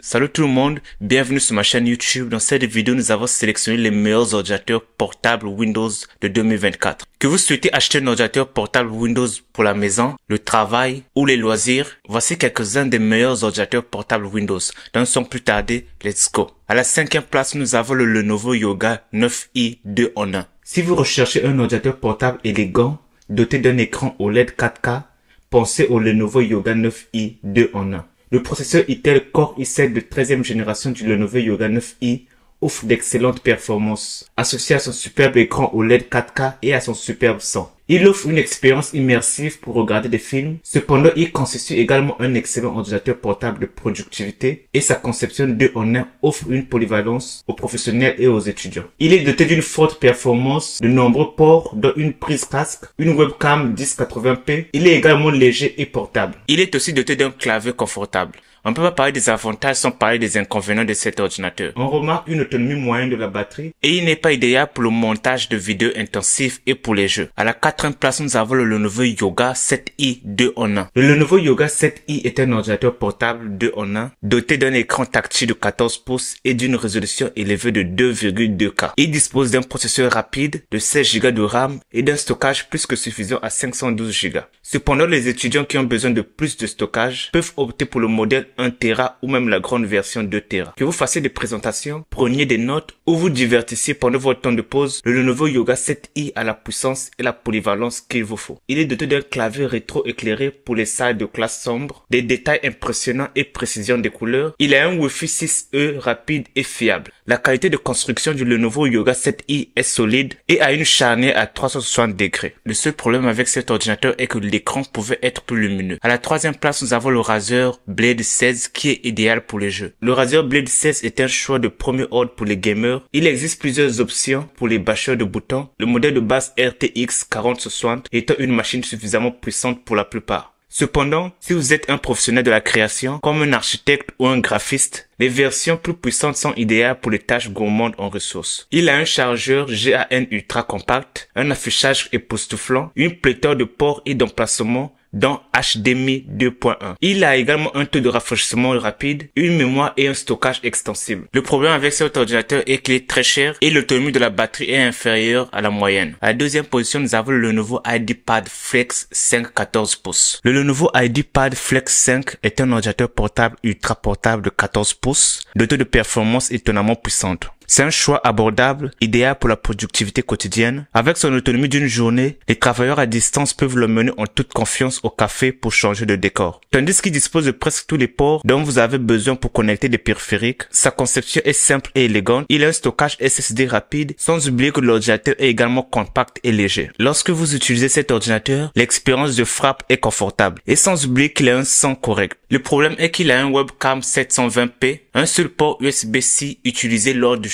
Salut tout le monde, bienvenue sur ma chaîne YouTube. Dans cette vidéo, nous avons sélectionné les meilleurs ordinateurs portables Windows de 2024. Que vous souhaitez acheter un ordinateur portable Windows pour la maison, le travail ou les loisirs, voici quelques-uns des meilleurs ordinateurs portables Windows. Donc sans plus tarder, let's go. À la cinquième place, nous avons le Lenovo Yoga 9i 2 en 1. Si vous recherchez un ordinateur portable élégant, doté d'un écran OLED 4K, pensez au Lenovo Yoga 9i 2 en 1. Le processeur Intel Core i7 de 13e génération du Lenovo Yoga 9i offre d'excellentes performances, associées à son superbe écran OLED 4K et à son superbe son. Il offre une expérience immersive pour regarder des films, cependant il constitue également un excellent ordinateur portable de productivité et sa conception 2 en 1 offre une polyvalence aux professionnels et aux étudiants. Il est doté d'une forte performance, de nombreux ports dont une prise casque, une webcam 1080p, il est également léger et portable. Il est aussi doté d'un clavier confortable. On ne peut pas parler des avantages sans parler des inconvénients de cet ordinateur. On remarque une autonomie moyenne de la batterie et il n'est pas idéal pour le montage de vidéos intensives et pour les jeux. À la quatrième place, nous avons le Lenovo Yoga 7i 2 en 1. Le Lenovo Yoga 7i est un ordinateur portable 2 en 1 doté d'un écran tactile de 14 pouces et d'une résolution élevée de 2,2K. Il dispose d'un processeur rapide de 16 Go de RAM et d'un stockage plus que suffisant à 512 Go. Cependant, les étudiants qui ont besoin de plus de stockage peuvent opter pour le modèle un Tera ou même la grande version de Tera. Que vous fassiez des présentations, preniez des notes ou vous divertissiez pendant votre temps de pause, le Lenovo Yoga 7i a la puissance et la polyvalence qu'il vous faut. Il est doté d'un clavier rétro-éclairé pour les salles de classe sombres, des détails impressionnants et précision des couleurs. Il a un wi 6E rapide et fiable. La qualité de construction du Lenovo Yoga 7i est solide et a une charnière à 360 degrés. Le seul problème avec cet ordinateur est que l'écran pouvait être plus lumineux. À la troisième place, nous avons le Razer Blade 7 qui est idéal pour les jeux. Le Razer Blade 16 est un choix de premier ordre pour les gamers. Il existe plusieurs options pour les bâcheurs de boutons. Le modèle de base RTX 4060 étant une machine suffisamment puissante pour la plupart. Cependant, si vous êtes un professionnel de la création, comme un architecte ou un graphiste, les versions plus puissantes sont idéales pour les tâches gourmandes en ressources. Il a un chargeur GAN ultra compact, un affichage époustouflant, une pléthore de ports et d'emplacements, dans HDMI 2.1. Il a également un taux de rafraîchissement rapide, une mémoire et un stockage extensible. Le problème avec cet ordinateur est qu'il est très cher et l'autonomie de la batterie est inférieure à la moyenne. À la deuxième position, nous avons le nouveau IdeaPad Flex 5 14 pouces. Le nouveau IdeaPad Flex 5 est un ordinateur portable ultra portable de 14 pouces, taux de performance étonnamment puissantes. C'est un choix abordable, idéal pour la productivité quotidienne. Avec son autonomie d'une journée, les travailleurs à distance peuvent le mener en toute confiance au café pour changer de décor. Tandis qu'il dispose de presque tous les ports dont vous avez besoin pour connecter des périphériques, sa conception est simple et élégante. Il a un stockage SSD rapide, sans oublier que l'ordinateur est également compact et léger. Lorsque vous utilisez cet ordinateur, l'expérience de frappe est confortable et sans oublier qu'il a un son correct. Le problème est qu'il a un webcam 720p, un seul port USB-C utilisé lors du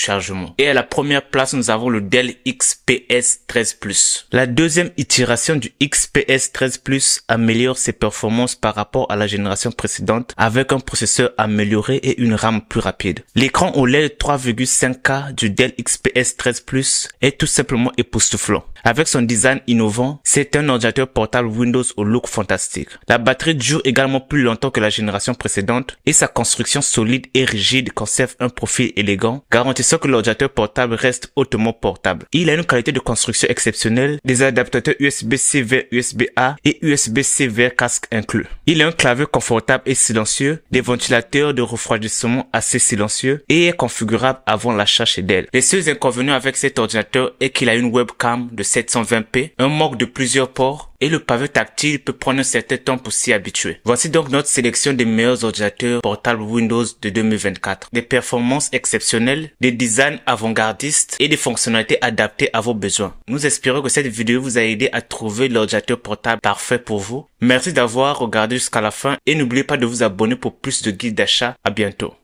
et à la première place, nous avons le Dell XPS 13 Plus. La deuxième itération du XPS 13 Plus améliore ses performances par rapport à la génération précédente avec un processeur amélioré et une RAM plus rapide. L'écran OLED e 3,5K du Dell XPS 13 Plus est tout simplement époustouflant. Avec son design innovant, c'est un ordinateur portable Windows au look fantastique. La batterie dure également plus longtemps que la génération précédente et sa construction solide et rigide conserve un profil élégant, garantissant que l'ordinateur portable reste hautement portable. Il a une qualité de construction exceptionnelle, des adaptateurs USB-C vers USB-A et USB-C vers casque inclus. Il a un clavier confortable et silencieux, des ventilateurs de refroidissement assez silencieux et est configurable avant l'achat chez Dell. Les seuls inconvénients avec cet ordinateur est qu'il a une webcam de 720p, un manque de plusieurs ports, et le pavé tactile peut prendre un certain temps pour s'y habituer. Voici donc notre sélection des meilleurs ordinateurs portables Windows de 2024. Des performances exceptionnelles, des designs avant-gardistes et des fonctionnalités adaptées à vos besoins. Nous espérons que cette vidéo vous a aidé à trouver l'ordinateur portable parfait pour vous. Merci d'avoir regardé jusqu'à la fin et n'oubliez pas de vous abonner pour plus de guides d'achat. À bientôt.